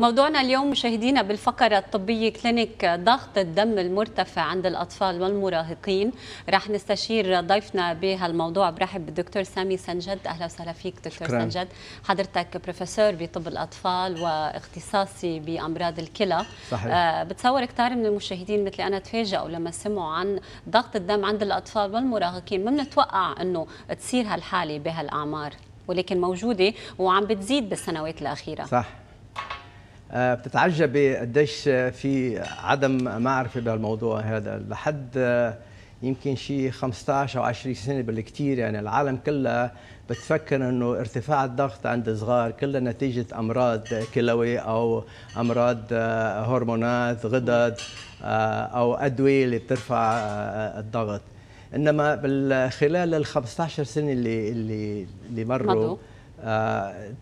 موضوعنا اليوم مشاهدينا بالفقرة الطبية كلينيك ضغط الدم المرتفع عند الأطفال والمراهقين راح نستشير ضيفنا بهالموضوع برحب بالدكتور سامي سنجد أهلا وسهلا فيك دكتور شكرا. سنجد حضرتك بروفيسور بطب الأطفال واختصاصي بأمراض الكلى صحيح. آه بتصور كثير من المشاهدين مثل أنا تفاجئوا لما سمعوا عن ضغط الدم عند الأطفال والمراهقين ما بنتوقع أنه تصير هالحالة بهالأعمار ولكن موجودة وعم بتزيد بالسنوات الأخيرة صح آه، بتتعجبي قديش في عدم معرفه بهالموضوع هذا لحد آه، يمكن شيء 15 او 20 سنه بالكثير يعني العالم كلها بتفكر انه ارتفاع الضغط عند الصغار كلها نتيجه امراض كلوي او امراض آه، هرمونات غدد او ادويه اللي بترفع الضغط انما خلال ال 15 سنه اللي اللي اللي مروا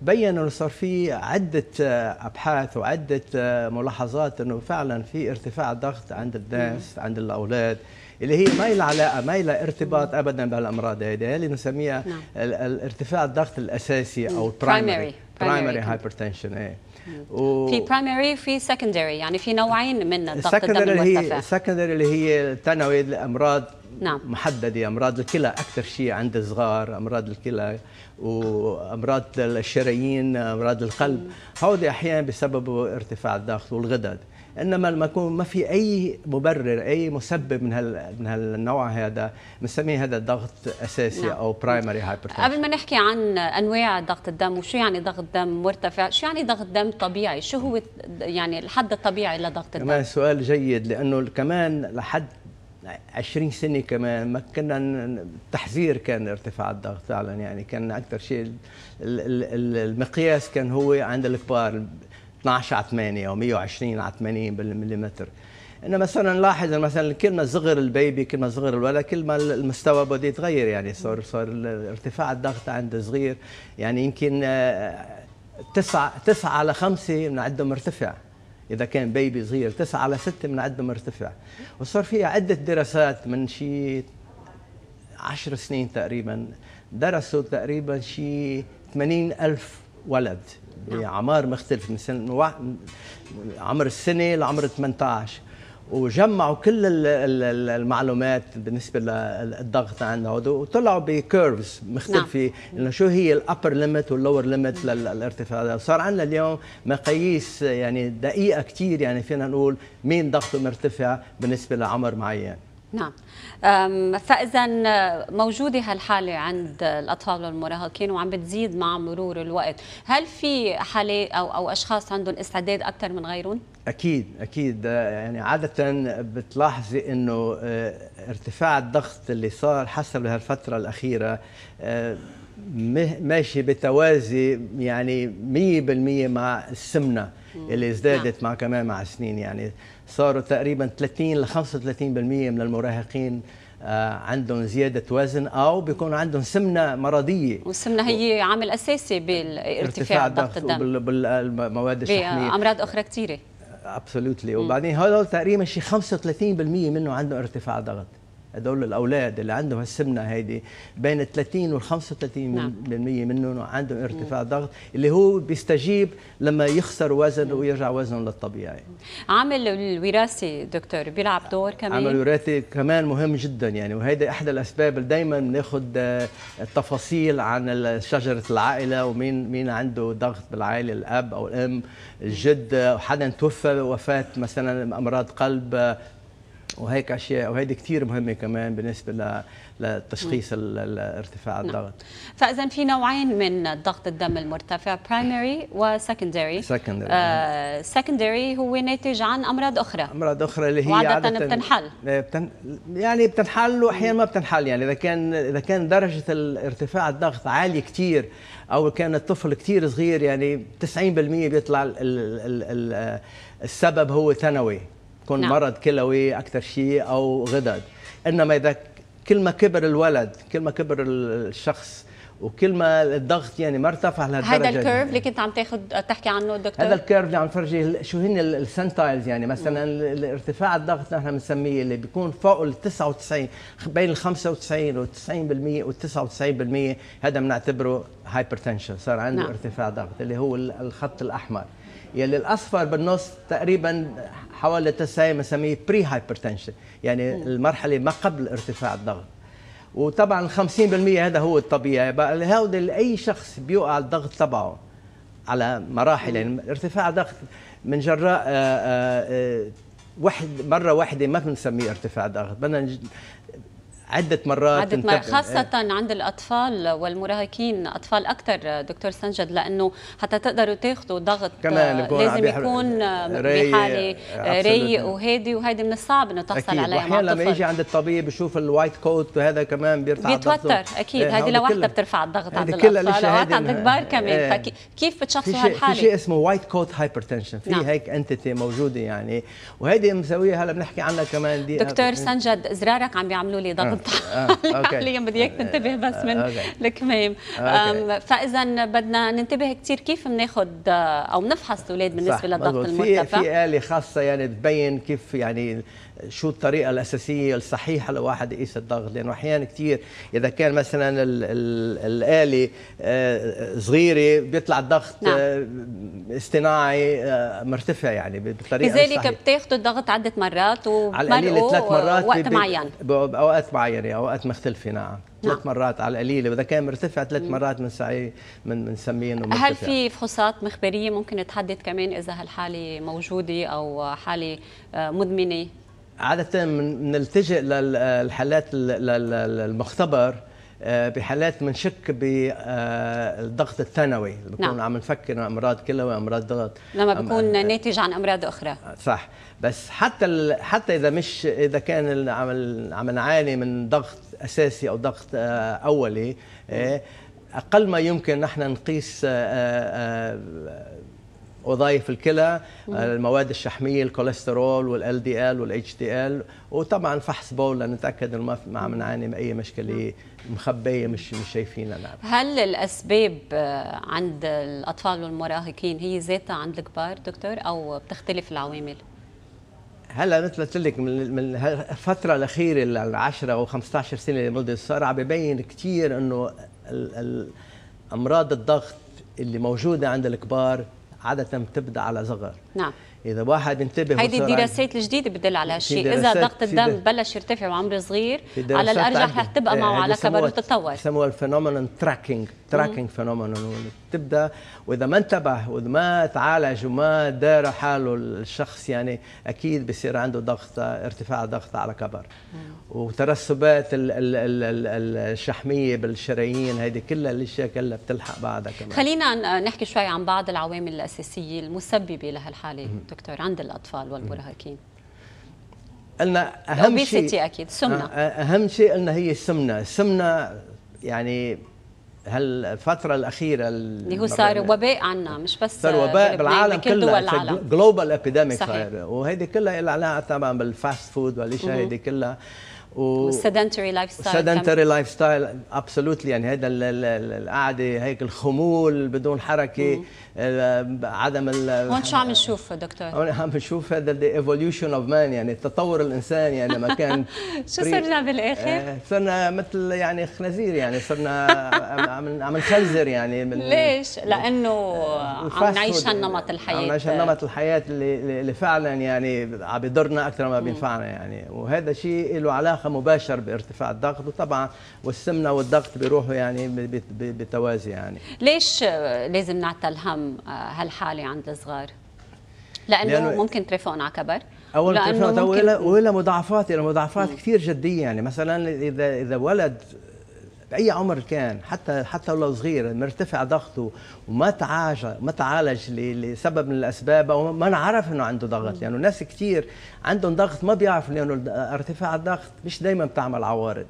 تبين انه صار في عده آه، ابحاث وعده آه، ملاحظات انه فعلا في ارتفاع ضغط عند الناس عند الاولاد اللي هي ما لها علاقه ما لها ارتباط ابدا بهالامراض هذه اللي نسميها نعم. الارتفاع الضغط الاساسي او برايمري برايمري هايبرتنشن ايه و... في برايمري في سكندري يعني في نوعين من الضغط الدم المرتفع السكندري اللي هي الثانوي الامراض نعم. محدده امراض الكلى اكثر شيء عند الصغار امراض الكلى وامراض الشرايين امراض القلب هودي احيانا بسببوا ارتفاع الضغط والغدد انما لما يكون ما في اي مبرر اي مسبب من هال من هالنوع هذا بنسميه هذا ضغط اساسي نعم. او برايمري هايبرتنشن قبل ما نحكي عن انواع ضغط الدم وشو يعني ضغط دم مرتفع شو يعني ضغط دم طبيعي شو هو يعني الحد الطبيعي لضغط الدم كمان سؤال جيد لانه كمان لحد 20 سنه كمان ما كنا تحذير كان ارتفاع الضغط فعلا يعني كان اكثر شيء المقياس كان هو عند الكبار 12 على 8 او 120 على 80 بالمليمتر انه مثلا لاحظ مثلا كل ما صغر البيبي كل ما صغر الولد كل ما المستوى بده يتغير يعني صار صار ارتفاع الضغط عند صغير يعني يمكن 9 آه، 9 على 5 بنعده مرتفع اذا كان بيبي صغير 9 على 6 من عدم مرتفع وصار في عده دراسات من شي 10 سنين تقريبا درسوا تقريبا شي 80 ألف ولد بعمار نعم. يعني مختلف من سنة عمر السنة لعمر 18 وجمعوا كل المعلومات بالنسبه للضغط عندنا وطلعوا بكيرفز مختلفه نعم. انه شو هي الابر ليميت واللور ليميت للارتفاع صار عندنا اليوم مقاييس يعني دقيقه كثير يعني فينا نقول مين ضغطه مرتفع بالنسبه لعمر معين نعم فاذا آه، موجوده هالحاله عند الاطفال والمراهقين وعم بتزيد مع مرور الوقت هل في حالة او او اشخاص عندهم استعداد اكثر من غيرهم اكيد اكيد آه، يعني عاده بتلاحظي انه آه، ارتفاع الضغط اللي صار حسب هالفتره الاخيره ماشي بتوازي يعني 100% مع السمنه اللي ازدادت نعم. مع كمان مع السنين يعني صاروا تقريبا 30 ل 35% من المراهقين آه، عندهم زيادة وزن أو بيكون عندهم سمنة مرضية والسمنة هي عامل أساسي بارتفاع ضغط الدم بالمواد الشحنية بأمراض أخرى كثيرة ابسولوتلي وبعدين هذول تقريبا شي 35% منه عندهم ارتفاع ضغط هذول الاولاد اللي عندهم هالسمنه هيدي بين 30 وال 35% نعم. من منهم عندهم ارتفاع ضغط اللي هو بيستجيب لما يخسر وزن ويرجع وزنه للطبيعي عامل الوراثي دكتور بيلعب دور كمان عامل الوراثي كمان مهم جدا يعني وهيدا احدى الاسباب اللي دائما بناخذ آه، التفاصيل عن شجره العائله ومين مين عنده ضغط بالعائله الاب او الام الجد حدا توفى وفاه مثلا امراض قلب وهيك اشياء وهيدي كثير مهمه كمان بالنسبه لتشخيص نعم. ارتفاع نعم. الضغط فاذا في نوعين من الضغط الدم المرتفع برايمري وسكندري سكندري آه سكندري هو ناتج عن امراض اخرى امراض اخرى اللي هي عاده بتنحل إيه، بتن يعني بتنحل واحيانا ما بتنحل يعني اذا كان اذا كان درجه ارتفاع الضغط عاليه كثير او كان الطفل كثير صغير يعني 90% بيطلع ال ال ال آه، السبب هو ثانوي يكون نعم. مرض كلوي اكثر شيء او غدد انما اذا كل ما كبر الولد كل ما كبر الشخص وكل ما الضغط يعني ما ارتفع لهالدرجه هذا الكيرف اللي كنت عم تاخذ تحكي عنه دكتور هذا الكيرف اللي عم فرجي شو هن السنتايلز يعني مثلا ارتفاع الضغط نحن بنسميه اللي بيكون فوق ال 99 بين ال 95 وال 90% وال 99% هذا بنعتبره هايبرتنشن صار عنده نعم. ارتفاع ضغط اللي هو الخط الاحمر يلي الاصفر بالنص تقريبا حوالي 90 بنسميه بري هايبرتنشن يعني المرحله ما قبل ارتفاع الضغط وطبعا 50% هذا هو الطبيعي بقى هذا اي شخص بيوقع الضغط تبعه على مراحل يعني ارتفاع ضغط من جراء آآ آه، آآ آه، آه، واحد مره واحده ما بنسميه ارتفاع ضغط بدنا عدة مرات عدة مرات خاصة عند الأطفال والمراهقين أطفال أكثر دكتور سنجد لأنه حتى تقدروا تاخذوا ضغط كمان آه، لازم يكون بحالة رايق وهادي وهيدي من الصعب إنه تحصل عليها مع الطفل لما يجي عند الطبيب يشوف الوايت كوت وهذا كمان بيرفع بيتوتر إيه، أكيد هذه لوحدها بترفع الضغط عند الأطفال أوقات عند الكبار كمان إيه. فكيف بتشخصوا هالحالة؟ في شيء اسمه وايت كوت هايبرتنشن في نعم. هيك انتيتي موجودة يعني وهيدي مسويها هلا بنحكي عنها كمان دي دكتور سنجد زرارك عم بيعملوا لي ضغط آه، حاليا بدي اياك آه، تنتبه بس من آه، الكمام فاذا بدنا ننتبه كثير كيف بناخذ او بنفحص الاولاد بالنسبه للضغط المرتفع في في اله خاصه يعني تبين كيف يعني شو الطريقه الاساسيه الصحيحه لواحد يقيس الضغط لانه احيانا كثير اذا كان مثلا الاله آه، صغيره بيطلع الضغط نعم. آه، اصطناعي آه، مرتفع يعني صحيحه لذلك بتاخذوا الضغط عده مرات القليلة ثلاث مرات وقت معين باوقات معينه يعني اوقات مختلفه نعم, نعم. ثلاث نعم. مرات على القليله واذا كان مرتفع ثلاث مرات بنسعيه من بنسميه انه هل في فحوصات مخبريه ممكن تحدد كمان اذا هالحاله موجوده او حاله مدمنه عادة نلتجئ للحالات المختبر آه، بحالات منشك بالضغط آه، الثانوي نعم. بكون نعم. عم نفكر امراض كلها امراض ضغط لما بكون أم... ناتج عن امراض اخرى آه، صح بس حتى ال... حتى اذا مش اذا كان عم عم نعاني من ضغط اساسي او ضغط اولي اقل ما يمكن نحن نقيس وظائف الكلى آه، المواد الشحميه الكوليسترول والال دي ال والاتش دي ال وطبعا فحص بول لنتاكد انه ما عم نعاني من اي مشكله نعم. مخبيه مش مش شايفينها نعم هل الاسباب آه، عند الاطفال والمراهقين هي ذاتها عند الكبار دكتور او بتختلف العوامل؟ هلا مثل قلت لك من الفتره الاخيره ال 10 او 15 سنه اللي مضت صار عم ببين كثير انه امراض الضغط اللي موجوده عند الكبار عادة بتبدأ على صغر نعم اذا واحد انتبه هيدي الدراسات الجديده بتدل على هالشيء اذا ضغط الدم بلش يرتفع بعمر صغير على الارجح رح تبقى إيه، معه على كبر وتتطور بسموها الفينومينون تراكينج تراكينج فينومينون تبدا واذا ما انتبه واذا ما تعالج وما دار حاله الشخص يعني اكيد بصير عنده ضغط ارتفاع ضغط على كبر وترسبات الشحميه بالشرايين هيدي كلها الاشياء كلها بتلحق بعضها كمان خلينا نحكي شوي عن بعض العوامل الاساسيه المسببه لهالحاله الحالي دكتور عند الأطفال والمراهقين؟ قلنا أهم شيء أكيد سمنة آه، آه، أهم شيء قلنا هي السمنة السمنة يعني هالفترة الأخيرة اللي هو صار وباء عنا مش بس صار وباء بالعالم كله جلوبال ابيديميك صحيح وهيدي كلها لها علاقة طبعا بالفاست فود والاشياء هيدي كلها و والسيدنتري لايف ستايل سدنتري لايف ستايل ابسولوتلي يعني هذا القعده هيك الخمول بدون حركه عدم ال هون شو عم نشوف دكتور؟ هون عم نشوف هذا ايفوليوشن اوف مان يعني تطور الانسان يعني ما كان شو صرنا بالاخر؟ آه، صرنا مثل يعني خنازير يعني صرنا عم عم نخزر يعني من ليش؟ لانه عم نعيش هالنمط الحياه عم نعيش هالنمط الحياه اللي, اللي فعلا يعني عم بيضرنا اكثر ما بينفعنا يعني وهذا شيء له علاقه علاقه مباشر بارتفاع الضغط وطبعا والسمنه والضغط بيروحوا يعني بتوازي يعني ليش لازم نعطى الهم هالحاله عند الصغار؟ لانه, لأنه ممكن تريفون على كبر اول لانه ولا مضاعفات الى يعني مضاعفات كثير جديه يعني مثلا اذا اذا ولد باي عمر كان حتى حتى لو صغير مرتفع ضغطه وما تعالج ما تعالج لسبب من الاسباب او ما نعرف انه عنده ضغط لانه يعني ناس كثير عندهم ضغط ما بيعرفوا لانه ارتفاع الضغط مش دائما بتعمل عوارض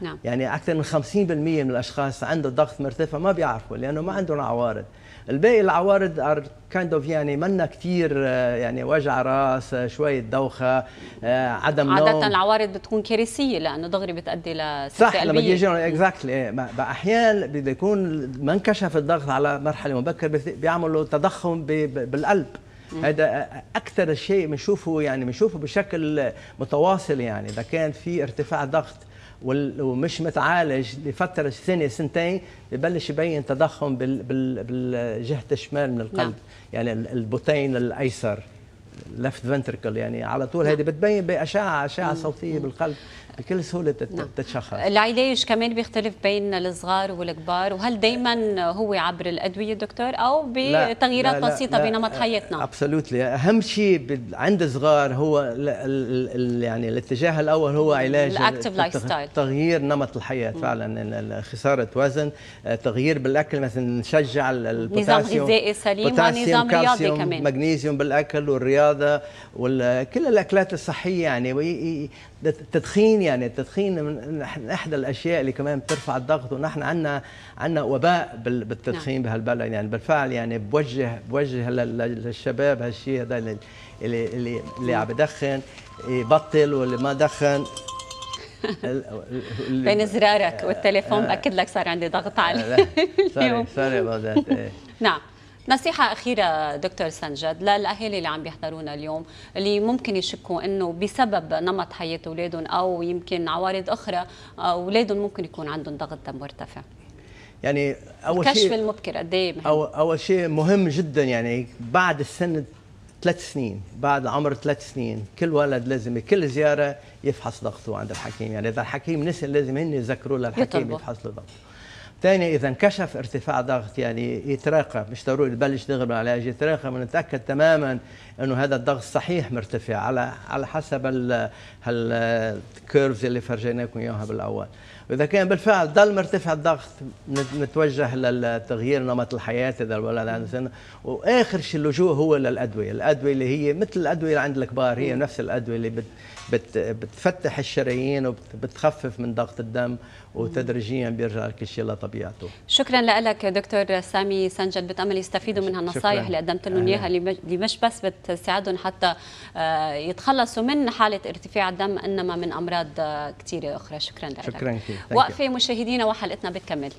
نعم. يعني اكثر من 50% من الاشخاص عنده ضغط مرتفع ما بيعرفوا لانه ما عندهم عوارض الباقي العوارض ار كايند اوف يعني منا كثير آه، يعني وجع راس آه، شويه دوخه آه، عدم عادة نوم. العوارض بتكون كارثيه لانه دغري بتؤدي لسكته صح لما يجي اكزاكتلي إيه، احيانا بده يكون ما انكشف الضغط على مرحله مبكره بيعملوا تضخم بالقلب هذا اكثر شيء بنشوفه يعني بنشوفه بشكل متواصل يعني اذا كان في ارتفاع ضغط ومش متعالج لفتره سنه سنتين ببلش يبين تضخم بالجهه الشمال من القلب نعم. يعني البطين الايسر لفت فنتركل يعني على طول نعم. هذه بتبين باشعه اشعه صوتيه بالقلب بكل سهوله نعم. تتشخص العلاج كمان بيختلف بين الصغار والكبار وهل دائما هو عبر الادويه دكتور او بتغييرات بسيطه بنمط حياتنا ابسولوتلي اهم شيء عند الصغار هو يعني الاتجاه الاول هو علاج لايف ستايل تغيير نمط الحياه فعلا خساره وزن آه، تغيير بالاكل مثلا نشجع البوتاسيوم نظام غذائي سليم ونظام رياضي كمان مغنيسيوم بالاكل والرياضه وكل الاكلات الصحيه يعني تدخين يعني التدخين من احدى الاشياء اللي كمان بترفع الضغط ونحن عندنا عندنا وباء بالتدخين نعم. بهالبلد يعني بالفعل يعني بوجه بوجه للشباب هالشيء هذا اللي اللي اللي عم بدخن يبطل واللي ما دخن بين زرارك والتليفون آه، آه. باكد لك صار عندي ضغط عالي آه، اليوم سوري سوري إيه. نعم نصيحة أخيرة دكتور سنجد للأهالي اللي عم بيحضرونا اليوم اللي ممكن يشكوا أنه بسبب نمط حياة أولادهم أو يمكن عوارض أخرى آه، أولادهم ممكن يكون عندهم ضغط دم مرتفع يعني أول الكشف شيء المبكر قد إيه أول, شيء مهم جدا يعني بعد السن ثلاث سنين بعد عمر ثلاث سنين كل ولد لازم كل زيارة يفحص ضغطه عند الحكيم يعني إذا الحكيم نسي لازم هن يذكروا للحكيم يفحص له ضغطه ثانيا اذا انكشف ارتفاع ضغط يعني يتراقب مش ضروري تغرب على بالعلاج يتراقب ونتاكد تماما انه هذا الضغط صحيح مرتفع على على حسب الكيرفز اللي فرجيناكم اياها بالاول واذا كان بالفعل ضل مرتفع الضغط نتوجه للتغيير نمط الحياه اذا الولد عنده سنه واخر شيء اللجوء هو للادويه الادويه اللي هي مثل الادويه اللي عند الكبار هي نفس الادويه اللي بتفتح الشرايين وبتخفف من ضغط الدم وتدريجيا بيرجع كل شيء لطبيعته شكرا لك دكتور سامي سنجد بتامل يستفيدوا من هالنصائح اللي قدمت لهم اياها اللي مش بس بتساعدهم حتى آه، يتخلصوا من حاله ارتفاع الدم انما من امراض آه، كثيره اخرى شكرا لك شكرا كثير وقفه مشاهدينا وحلقتنا بتكمل